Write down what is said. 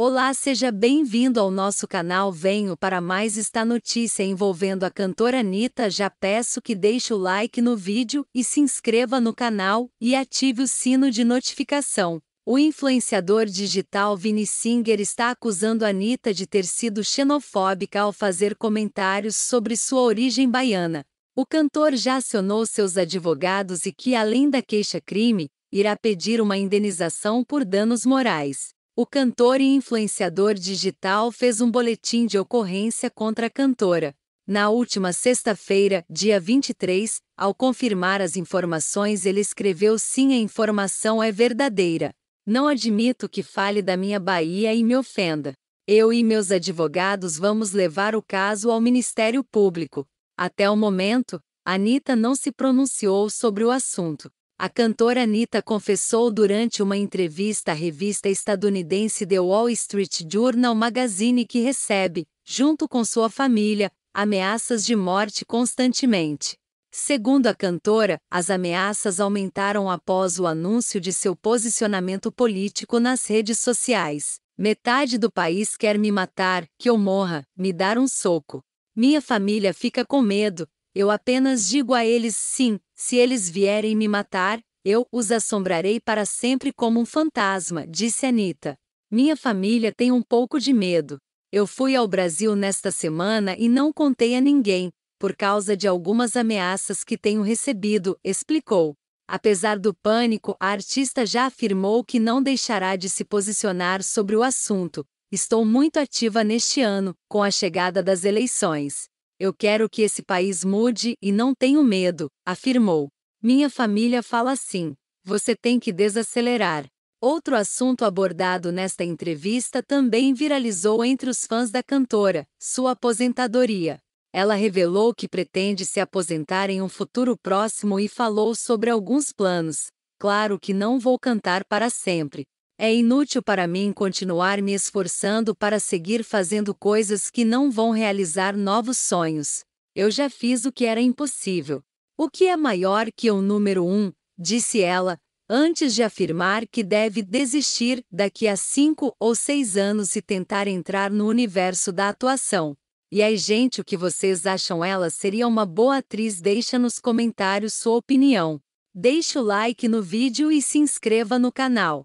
Olá, seja bem-vindo ao nosso canal Venho para mais esta notícia envolvendo a cantora Anitta. Já peço que deixe o like no vídeo e se inscreva no canal e ative o sino de notificação. O influenciador digital Vini Singer está acusando Anitta de ter sido xenofóbica ao fazer comentários sobre sua origem baiana. O cantor já acionou seus advogados e que, além da queixa-crime, irá pedir uma indenização por danos morais. O cantor e influenciador digital fez um boletim de ocorrência contra a cantora. Na última sexta-feira, dia 23, ao confirmar as informações, ele escreveu: Sim, a informação é verdadeira. Não admito que fale da minha Bahia e me ofenda. Eu e meus advogados vamos levar o caso ao Ministério Público. Até o momento, Anitta não se pronunciou sobre o assunto. A cantora Anitta confessou durante uma entrevista à revista estadunidense The Wall Street Journal Magazine que recebe, junto com sua família, ameaças de morte constantemente. Segundo a cantora, as ameaças aumentaram após o anúncio de seu posicionamento político nas redes sociais. Metade do país quer me matar, que eu morra, me dar um soco. Minha família fica com medo, eu apenas digo a eles sim, se eles vierem me matar, eu os assombrarei para sempre como um fantasma, disse Anita. Minha família tem um pouco de medo. Eu fui ao Brasil nesta semana e não contei a ninguém, por causa de algumas ameaças que tenho recebido, explicou. Apesar do pânico, a artista já afirmou que não deixará de se posicionar sobre o assunto. Estou muito ativa neste ano, com a chegada das eleições. Eu quero que esse país mude e não tenho medo, afirmou. Minha família fala assim: você tem que desacelerar. Outro assunto abordado nesta entrevista também viralizou entre os fãs da cantora, sua aposentadoria. Ela revelou que pretende se aposentar em um futuro próximo e falou sobre alguns planos. Claro que não vou cantar para sempre, é inútil para mim continuar me esforçando para seguir fazendo coisas que não vão realizar novos sonhos. Eu já fiz o que era impossível. O que é maior que o número um? disse ela, antes de afirmar que deve desistir daqui a cinco ou seis anos e tentar entrar no universo da atuação. E aí, gente, o que vocês acham ela seria uma boa atriz? Deixa nos comentários sua opinião. Deixe o like no vídeo e se inscreva no canal.